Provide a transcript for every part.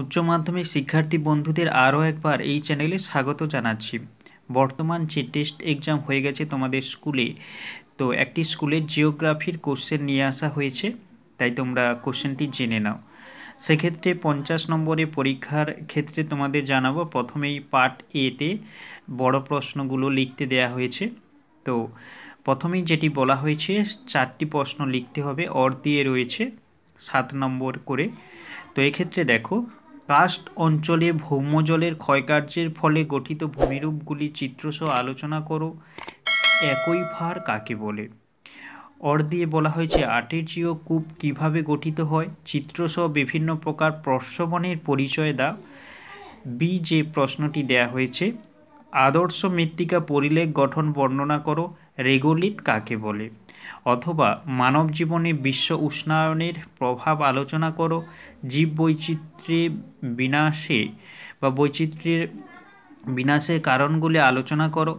উচ্চ মাধ্যমিক শিক্ষার্থী বন্ধুদের আরও একবার এই চ্যানেলে স্বাগত জানাচ্ছি বর্তমান যে টেস্ট এক্সাম হয়ে গেছে তোমাদের স্কুলে তো একটি স্কুলে জিওগ্রাফির কোশ্চেন নিয়ে আসা হয়েছে তাই তোমরা কোশ্চেনটি জেনে নাও সেক্ষেত্রে পঞ্চাশ নম্বরে পরীক্ষার ক্ষেত্রে তোমাদের জানাবো প্রথমেই পার্ট এতে বড় প্রশ্নগুলো লিখতে দেয়া হয়েছে তো প্রথমেই যেটি বলা হয়েছে চারটি প্রশ্ন লিখতে হবে অর দিয়ে রয়েছে সাত নম্বর করে তো এক্ষেত্রে দেখো কাস্ট অঞ্চলে ভৌমজলের ক্ষয়কার্যের ফলে গঠিত ভূমিরূপগুলি চিত্রসহ আলোচনা করো একই ভার কাকে বলে অর দিয়ে বলা হয়েছে আটেরজিও কূপ কিভাবে গঠিত হয় চিত্রসহ বিভিন্ন প্রকার প্রশ্রবণের পরিচয় দা বি যে প্রশ্নটি দেয়া হয়েছে আদর্শ মৃত্তিকা পরিলেখ গঠন বর্ণনা করো রেগোলিত কাকে বলে অথবা মানব জীবনে বিশ্ব উষ্ণায়নের প্রভাব আলোচনা করো জীববৈচিত্র্যে বিনাশে বা বৈচিত্র্যের বিনাশের কারণগুলি আলোচনা করো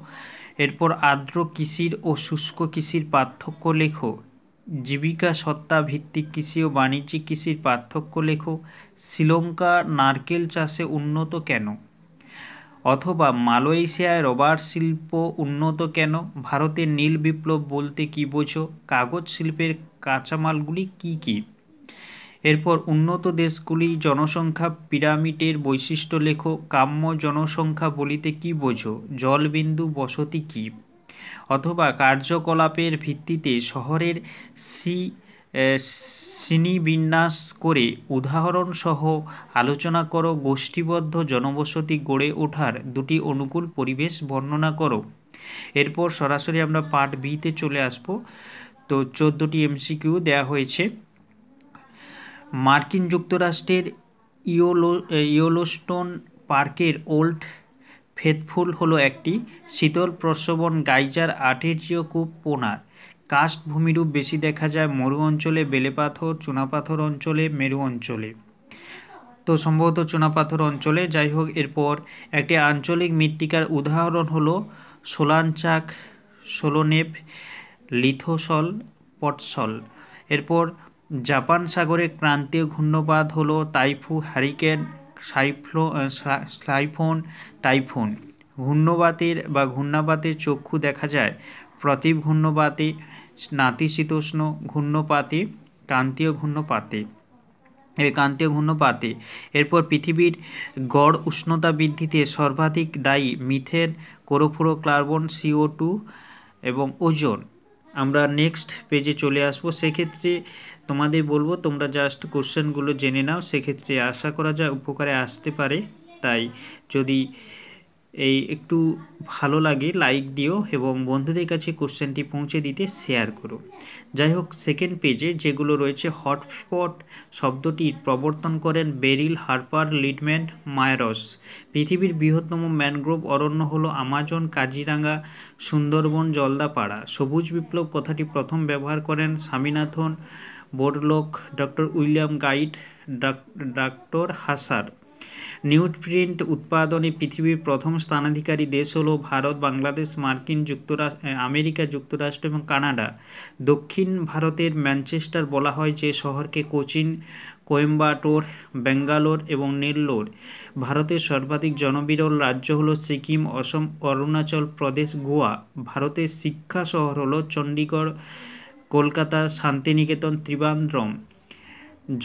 এরপর আর্দ্র কৃষির ও শুষ্ক কৃষির পার্থক্য লেখো জীবিকা সত্তা ভিত্তিক কৃষি ও বাণিজ্যিক কৃষির পার্থক্য লেখো শ্রীলঙ্কা নারকেল চাষে উন্নত কেন অথবা মালয়েশিয়ায় রবার শিল্প উন্নত কেন ভারতে নীল বিপ্লব বলতে কী বোঝো কাগজ শিল্পের কাঁচামালগুলি কী কী এরপর উন্নত দেশগুলি জনসংখ্যা পিরামিডের বৈশিষ্ট্য লেখো কাম্য জনসংখ্যা বলিতে কী বোঝো জলবিন্দু বসতি কী অথবা কার্যকলাপের ভিত্তিতে শহরের সি শ্রেণীবিন্যাস করে উদাহরণসহ আলোচনা করো গোষ্ঠীবদ্ধ জনবসতি গড়ে ওঠার দুটি অনুকূল পরিবেশ বর্ণনা করো এরপর সরাসরি আমরা পার্ট বিতে চলে আসব তো চোদ্দোটি এমসিকিউ দেয়া হয়েছে মার্কিন যুক্তরাষ্ট্রের ইয়োলো ইয়োলোস্টোন পার্কের ওল্ড ফেথফুল হলো একটি শীতল প্রসবন গাইজার আটের কূপ পোনার কাস্ট ভূমিরূপ বেশি দেখা যায় মরু অঞ্চলে বেলেপাথর চুনাপাথর অঞ্চলে মেরু অঞ্চলে তো সম্ভবত চুনাপাথর অঞ্চলে যাই হোক এরপর একটি আঞ্চলিক মৃত্তিকার উদাহরণ হল সোলানচাক সোলোনেপ লিথোসল পটসল এরপর জাপান সাগরে ক্রান্তীয় ঘূর্ণপাত হলো তাইফু হ্যারিকেন সাইফ্লো সাইফোন টাইফুন ঘূর্ণবাতির বা ঘূর্ণাবাতির চক্ষু দেখা যায় প্রতি ঘূর্ণবাতি নাতিশীতোষ্ণ ঘূর্ণপাতি ক্রান্তীয় এই ক্রান্তীয় ঘূর্ণপাতি এরপর পৃথিবীর গড় উষ্ণতা বৃদ্ধিতে সর্বাধিক দায়ী মিথেন ক্লোরোফ্লোরোকার্বন সিও টু এবং ওজন আমরা নেক্সট পেজে চলে আসব সেক্ষেত্রে তোমাদের বলবো তোমরা জাস্ট কোশ্চেনগুলো জেনে নাও সেক্ষেত্রে আশা করা যায় উপকারে আসতে পারে তাই যদি এই একটু ভালো লাগে লাইক দিও এবং বন্ধুদের কাছে কোশ্চেনটি পৌঁছে দিতে শেয়ার করো যাই হোক সেকেন্ড পেজে যেগুলো রয়েছে হটস্পট শব্দটি প্রবর্তন করেন বেরিল হার্পার লিডম্যান মায়ারস পৃথিবীর বৃহত্তম ম্যানগ্রোভ অরণ্য হল আমাজন কাজিরাঙ্গা সুন্দরবন জলদাপাড়া সবুজ বিপ্লব কথাটি প্রথম ব্যবহার করেন Swaminathan Borlaug doctor William Gaud doctor হাসার নিউট্রিয়েন্ট উৎপাদনে পৃথিবীর প্রথম স্থানাধিকারী দেশ হলো ভারত বাংলাদেশ মার্কিন যুক্তরাষ্ট্র আমেরিকা যুক্তরাষ্ট্র এবং কানাডা দক্ষিণ ভারতের ম্যানচেস্টার বলা হয় যে শহরকে কোচিন কোয়েম্বাটোর বেঙ্গালোর এবং নেল্লোর ভারতের সর্বাধিক জনবিরল রাজ্য হলো সিকিম অসম অরুণাচল প্রদেশ গোয়া ভারতের শিক্ষা শহর হলো চণ্ডীগড় কলকাতা শান্তিনিকেতন ত্রিবান্দ্রম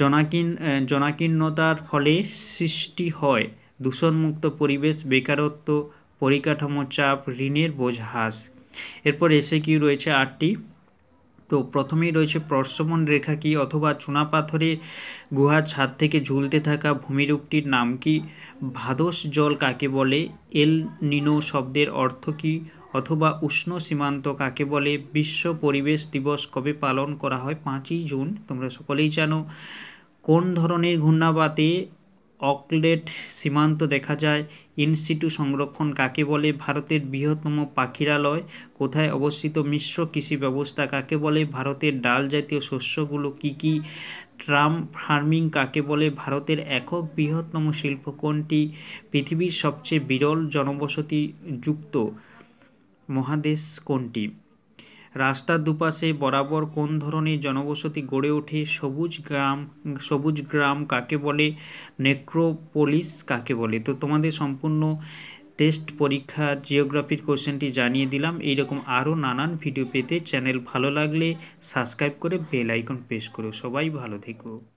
জনাকীর্ণ জনাকীর্ণতার ফলে সৃষ্টি হয় দূষণমুক্ত পরিবেশ বেকারত্ব পরিকাঠামো চাপ ঋণের বোঝা হ্রাস এরপর এসে কি রয়েছে আটটি তো প্রথমেই রয়েছে প্রশমন রেখা কি অথবা চুনাপাথরে গুহা ছাদ থেকে ঝুলতে থাকা ভূমিরূপটির নাম কি ভাদস জল কাকে বলে এল নিনো শব্দের অর্থ কী অথবা উষ্ণ সীমান্ত কাকে বলে বিশ্ব পরিবেশ দিবস কবে পালন করা হয় পাঁচই জুন তোমরা সকলেই জানো কোন ধরনের ঘূর্ণাবাতে অকলেট সীমান্ত দেখা যায় ইনস্টিটিউ সংরক্ষণ কাকে বলে ভারতের বৃহত্তম পাখিরালয় কোথায় অবস্থিত মিশ্র কৃষি ব্যবস্থা কাকে বলে ভারতের ডাল জাতীয় শস্যগুলো কি কি ট্রাম ফার্মিং কাকে বলে ভারতের একক বৃহত্তম শিল্প কোনটি পৃথিবীর সবচেয়ে বিরল জনবসতি যুক্ত মহাদেশ কোনটি রাস্তার দুপাশে বরাবর কোন ধরনের জনবসতি গড়ে ওঠে সবুজ গ্রাম সবুজ গ্রাম কাকে বলে নেক্রোপোলিস কাকে বলে তো তোমাদের সম্পূর্ণ টেস্ট পরীক্ষা জিওগ্রাফির কোশ্চেনটি জানিয়ে দিলাম এইরকম আরও নানান ভিডিও পেতে চ্যানেল ভালো লাগলে সাবস্ক্রাইব করে বেল আইকন প্রেস করো সবাই ভালো থেকো